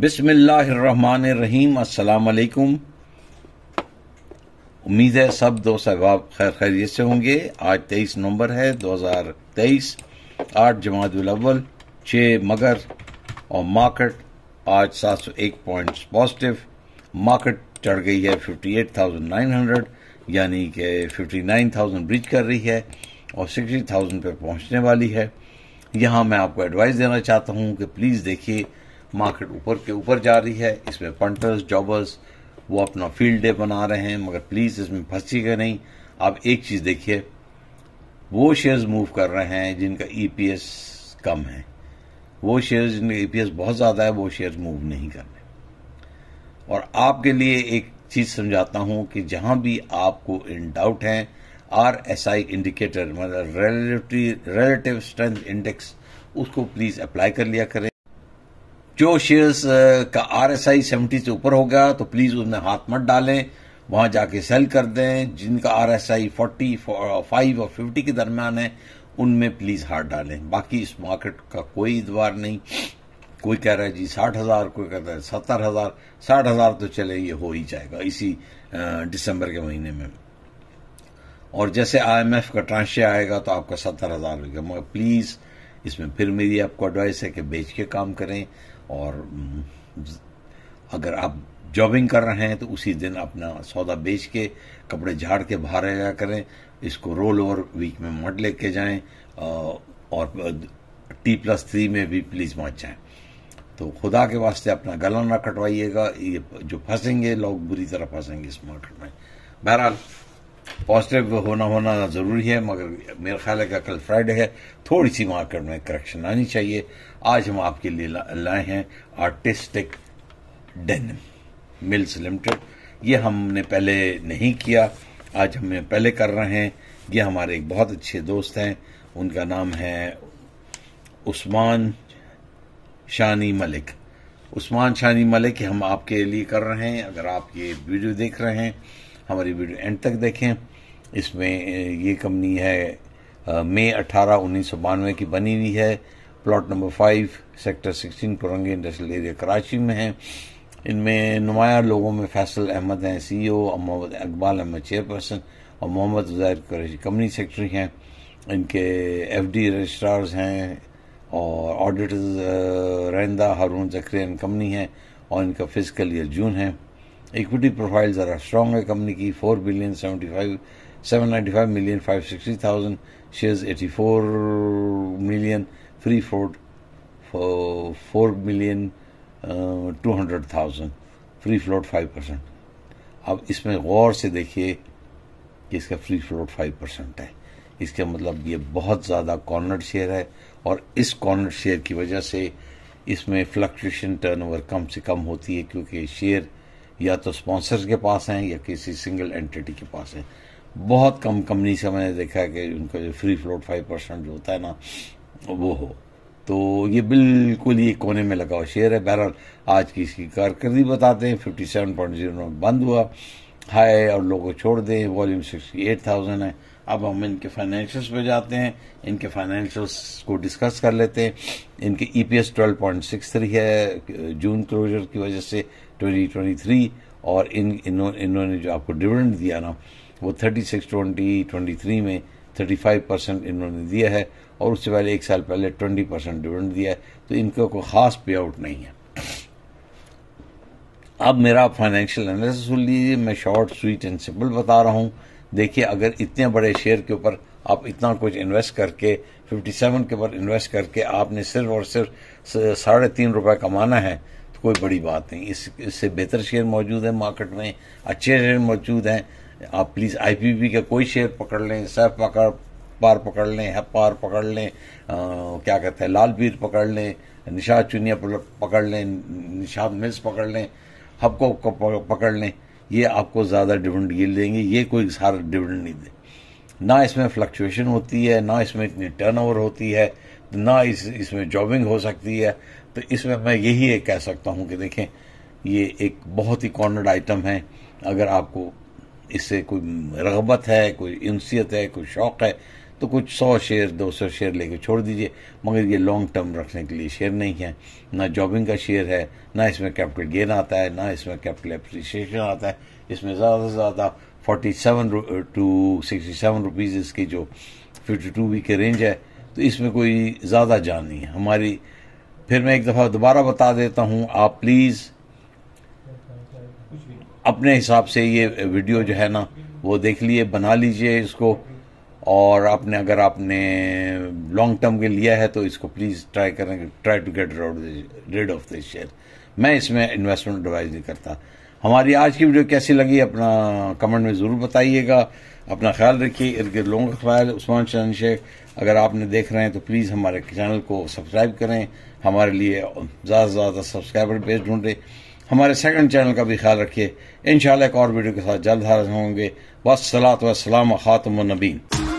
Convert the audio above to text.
बिसमीम असलकुम उम्मीद है सब दोस्त अहबाब खैर खैरियत से होंगे आज तेईस नवंबर है दो हज़ार तेईस आठ जमातवल छः मगर और मार्केट आज सात सौ एक पॉइंट्स पॉजिटिव मार्केट चढ़ गई है fifty eight thousand nine hundred यानी कि फिफ्टी नाइन थाउजेंड ब्रिज कर रही है और सिक्सटी थाउजेंड पर पहुंचने वाली है यहाँ मैं आपको एडवाइस देना चाहता हूँ कि प्लीज़ देखिए मार्केट ऊपर के ऊपर जा रही है इसमें पंटर्स जॉबर्स वो अपना फील्ड डे बना रहे हैं मगर प्लीज़ इसमें फंसीगा नहीं आप एक चीज़ देखिए वो शेयर्स मूव कर रहे हैं जिनका ईपीएस e कम है वो शेयर्स जिनका ईपीएस e बहुत ज़्यादा है वो शेयर्स मूव नहीं कर रहे और आपके लिए एक चीज़ समझाता हूं कि जहां भी आपको इन डाउट है आर एस आई इंडिकेटर मतलब रिलेटिव स्ट्रेंथ इंडेक्स उसको प्लीज़ अप्लाई कर लिया करें जो शेयर्स uh, का आर एस आई सेवेंटी से ऊपर हो गया तो प्लीज़ उनमें हाथ मत डालें वहां जाके सेल कर दें जिनका R S I forty five और फिफ्टी के दरम्यान है उनमें प्लीज़ हाथ डालें बाकी इस मार्केट का कोई इतवार नहीं कोई कह रहा है जी साठ हज़ार कोई कह रहा है सत्तर हज़ार साठ हज़ार तो चले ये हो ही जाएगा इसी दिसंबर uh, के महीने में और जैसे आईएमएफ का ट्रांशे आएगा तो आपका सत्तर हज़ार होगा मगर प्लीज़ इसमें फिर मेरी आपको एडवाइस है कि बेच के काम करें और हम्म, अगर आप जॉबिंग कर रहे हैं तो उसी दिन अपना सौदा बेच के कपड़े झाड़ के बाहर आया करें इसको रोल ओवर वीक में मत लेके जाएं और टी प्लस थ्री में भी प्लीज़ मत जाएं तो खुदा के वास्ते अपना गला ना कटवाइएगा ये जो फंसेंगे लोग बुरी तरह फंसेंगे इस मार्केट में बहरहाल पॉजिटिव होना होना ज़रूरी है मगर मेरा ख्याल है कि कल फ्राइडे है थोड़ी सी मार्केट में करेक्शन आनी चाहिए आज हम आपके लिए लाए हैं आर्टिस्टिक डेन मिल्स लिमिटेड ये हमने पहले नहीं किया आज हम पहले कर रहे हैं ये हमारे एक बहुत अच्छे दोस्त हैं उनका नाम है उस्मान शानी मलिक उस्मान शानी मलिक हम आपके लिए कर रहे हैं अगर आप ये वीडियो देख रहे हैं हमारी वीडियो एंड तक देखें इसमें ये कंपनी है मई अठारह उन्नीस सौ बानवे की बनी हुई है plot number five sector sixteen Korangi industrial area Karachi में है इनमें नुमाया लोगों में फैसल अहमद हैं सी ओ e और मोहम्मद इकबाल अहमद चेयरपर्सन और मोहम्मद उजायर कुरैशी कंपनी सेक्रेटरी हैं इनके एफ डी रजिस्ट्रार्स हैं और ऑडिटर्स रहिंदा हारून जक्रेन कंपनी हैं और इनका फिजिकल ईयर जून है इक्विटी प्रोफाइल ज़रा स्ट्रांग है कंपनी की four billion seventy five seven ninety five million five sixty thousand shares eighty four million free ford four million two hundred thousand free float five percent अब इसमें गौर से देखिए कि इसका फ्री फ्लोट फाइव परसेंट है इसका मतलब ये बहुत ज़्यादा कॉर्नर शेयर है और इस कॉर्नर शेयर की वजह से इसमें फ्लक्चुएशन टर्नओवर कम से कम होती है क्योंकि शेयर या तो स्पॉन्सर्स के पास हैं या किसी सिंगल एंटिटी के पास हैं बहुत कम कंपनी से मैंने देखा है कि उनका जो फ्री फ्लोट फाइव परसेंट जो होता है ना वो हो तो ये बिल्कुल ये कोने में लगा हुआ शेयर है बहरहाल आज की इसकी कारकर्दी बताते हैं फिफ्टी सेवन पॉइंट जीरो बंद हुआ हाई और लोगों छोड़ दें वॉल्यूम सिक्सटी एट थाउजेंड है अब हम इनके फाइनेंशियल्स पे जाते हैं इनके फाइनेंशियल्स को डिस्कस कर लेते हैं इनके E P S twelve point six three है जून क्लोजर की वजह से ट्वेंटी ट्वेंटी थ्री और इन इन्होंने जो आपको डिविडेंड दिया ना वो thirty six twenty twenty three में थर्टी फाइव परसेंट इन्होंने दिया है और उससे पहले एक साल पहले ट्वेंटी परसेंट डिविडेंड दिया है तो इनका कोई खास पे आउट नहीं है अब मेरा फाइनेंशियल एनालिसिस सुन लीजिए मैं शॉर्ट स्वीट एंड सिंपल बता रहा हूँ देखिए अगर इतने बड़े शेयर के ऊपर आप इतना कुछ इन्वेस्ट करके 57 के ऊपर इन्वेस्ट करके आपने सिर्फ और सिर्फ साढ़े तीन रुपये कमाना है तो कोई बड़ी बात नहीं इस इससे बेहतर शेयर मौजूद है मार्केट में अच्छे शेयर मौजूद हैं आप प्लीज़ आईपीपी का कोई शेयर पकड़ लें सैफ पकड़ पार पकड़ लें पार पकड़ लें आ, क्या कहते हैं लाल पीर पकड़ लें निशाद चुनिया पकड़ लें निशाद मिल्स पकड़ लें हब को पकड़ लें ये आपको ज़्यादा डिविडेंड गिल देंगे ये कोई सारा डिविडेंड नहीं दे ना इसमें फ्लक्चुएशन होती है ना इसमें इतनी टर्नओवर होती है ना इस इसमें जॉबिंग हो सकती है तो इसमें मैं यही एक कह सकता हूँ कि देखें ये एक बहुत ही कॉर्नर्ड आइटम है अगर आपको इससे कोई रगबत है कोई इंसियत है कोई शौक़ है तो कुछ सौ शेयर दो सौ शेयर लेके छोड़ दीजिए मगर ये लॉन्ग टर्म रखने के लिए शेयर नहीं है ना जॉबिंग का शेयर है ना इसमें कैपिटल गेन आता है ना इसमें कैपिटल अप्रिसिएशन आता है इसमें ज़्यादा से ज़्यादा forty seven two sixty seven rupees इसकी जो फिफ्टी टू वीक रेंज है तो इसमें कोई ज़्यादा जान नहीं है हमारी फिर मैं एक दफ़ा दोबारा बता देता हूँ आप प्लीज़ अपने हिसाब से ये वीडियो जो है ना वो देख लिए बना लीजिए इसको और आपने अगर आपने लॉन्ग टर्म के लिया है तो इसको प्लीज़ ट्राई करें try to get rid of this share मैं इसमें इन्वेस्टमेंट एडवाइज नहीं करता हमारी आज की वीडियो कैसी लगी अपना कमेंट में ज़रूर बताइएगा अपना ख्याल रखिए इर्द गिर्द लोगों का ख्याल उस्मान शन शेख अगर आपने देख रहे हैं तो प्लीज़ हमारे चैनल को सब्सक्राइब करें हमारे लिए ज़्यादा से ज़्यादा सब्सक्राइबर पेज ढूंढे हमारे सेकंड चैनल का भी ख्याल रखिए इन एक और वीडियो के साथ जल्द हाजिर होंगे वसलात वसलाम खातम नबीन